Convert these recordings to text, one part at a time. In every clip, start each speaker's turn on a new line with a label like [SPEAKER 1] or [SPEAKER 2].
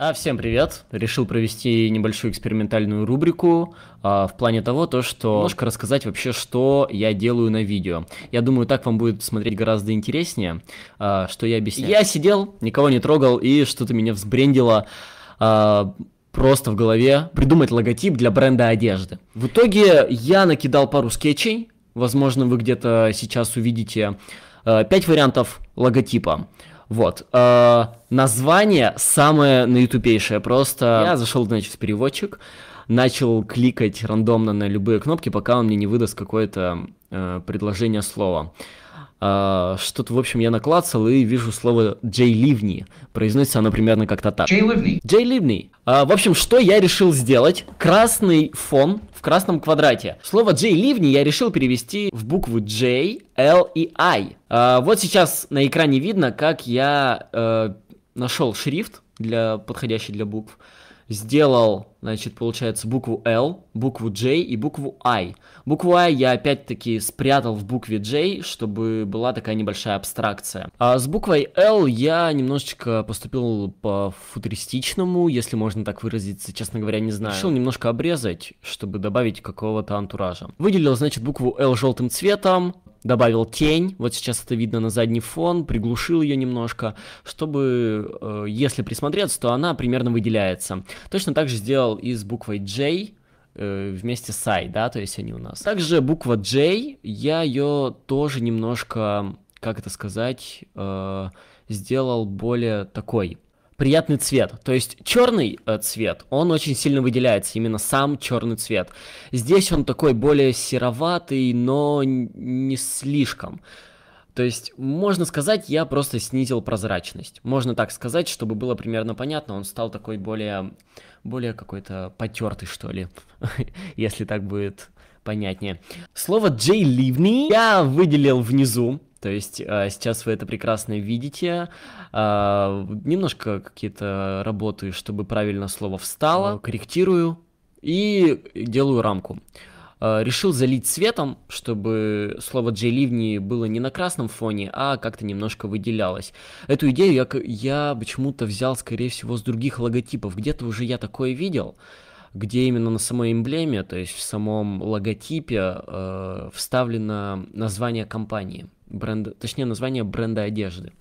[SPEAKER 1] А всем привет! Решил провести небольшую экспериментальную рубрику а, в плане того, то что немножко рассказать вообще, что я делаю на видео. Я думаю, так вам будет смотреть гораздо интереснее, а, что я объясняю. Я сидел, никого не трогал и что-то меня взбрендило. А, просто в голове придумать логотип для бренда одежды. В итоге я накидал пару скетчей, возможно, вы где-то сейчас увидите а, пять 5 вариантов логотипа. Вот. Э, название самое наютупейшее просто. Я зашел, значит, в переводчик, начал кликать рандомно на любые кнопки, пока он мне не выдаст какое-то э, предложение слова. А, что-то, в общем, я наклацал и вижу слово Джей Ливни. Произносится оно примерно как-то так. Джей Ливни. Джей Ливни. А, в общем, что я решил сделать? Красный фон в красном квадрате. Слово Джей Ливни я решил перевести в букву J, L и I. А, вот сейчас на экране видно, как я э, нашел шрифт для подходящий для букв сделал, значит, получается, букву L, букву J и букву I. Букву I я опять-таки спрятал в букве J, чтобы была такая небольшая абстракция. А с буквой L я немножечко поступил по-футуристичному, если можно так выразиться, честно говоря, не знаю. Решил немножко обрезать, чтобы добавить какого-то антуража. Выделил, значит, букву L желтым цветом, добавил тень, вот сейчас это видно на задний фон, приглушил ее немножко, чтобы, э, если присмотреться, то она примерно выделяется. Точно так же сделал и с буквой J, э, вместе с i, да, то есть они у нас. Также буква J, я ее тоже немножко, как это сказать, э, сделал более такой приятный цвет. То есть черный э, цвет, он очень сильно выделяется, именно сам черный цвет. Здесь он такой более сероватый, но не слишком. То есть, можно сказать, я просто снизил прозрачность. Можно так сказать, чтобы было примерно понятно, он стал такой более, более какой-то потертый, что ли, если так будет понятнее. Слово Джей Ливни я выделил внизу, то есть а, сейчас вы это прекрасно видите. А, немножко какие-то работы, чтобы правильно слово встало, корректирую и делаю рамку. А, решил залить цветом, чтобы слово J-ливни было не на красном фоне, а как-то немножко выделялось. Эту идею я, я почему-то взял, скорее всего, с других логотипов. Где-то уже я такое видел где именно на самой эмблеме, то есть в самом логотипе, э, вставлено название компании, бренда, точнее название бренда одежды.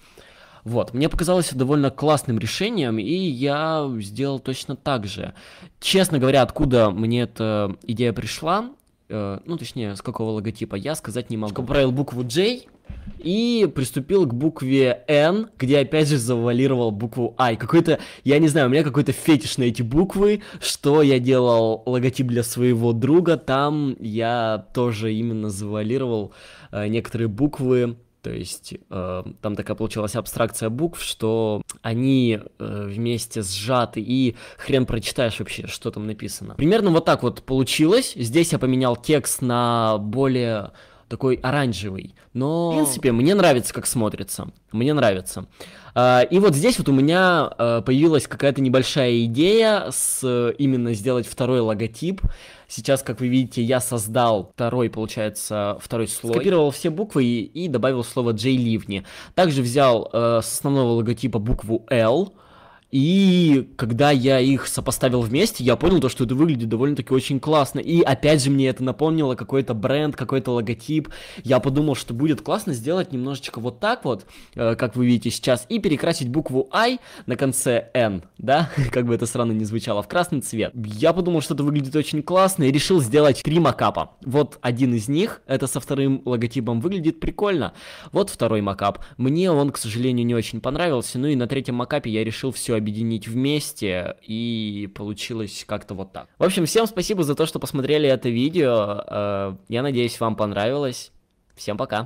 [SPEAKER 1] Вот, мне показалось это довольно классным решением, и я сделал точно так же. Честно говоря, откуда мне эта идея пришла, э, ну, точнее, с какого логотипа, я сказать не могу. Правил букву J, и приступил к букве N, где опять же завалировал букву I. Какой-то, я не знаю, у меня какой-то фетиш на эти буквы, что я делал логотип для своего друга, там я тоже именно завалировал э, некоторые буквы, то есть э, там такая получилась абстракция букв, что они э, вместе сжаты, и хрен прочитаешь вообще, что там написано. Примерно вот так вот получилось. Здесь я поменял текст на более такой оранжевый. Но, в принципе, мне нравится, как смотрится. Мне нравится. А, и вот здесь вот у меня а, появилась какая-то небольшая идея с именно сделать второй логотип. Сейчас, как вы видите, я создал второй, получается, второй слой. Скопировал все буквы и, и добавил слово J-ливни. Также взял э, с основного логотипа букву L, и когда я их сопоставил вместе, я понял то, что это выглядит довольно-таки очень классно. И опять же мне это напомнило какой-то бренд, какой-то логотип. Я подумал, что будет классно сделать немножечко вот так вот, э, как вы видите сейчас, и перекрасить букву I на конце N, да, как бы это странно не звучало, в красный цвет. Я подумал, что это выглядит очень классно и решил сделать три макапа. Вот один из них, это со вторым логотипом выглядит прикольно. Вот второй макап. Мне он, к сожалению, не очень понравился, ну и на третьем макапе я решил все объединить вместе, и получилось как-то вот так. В общем, всем спасибо за то, что посмотрели это видео. Э, я надеюсь, вам понравилось. Всем пока.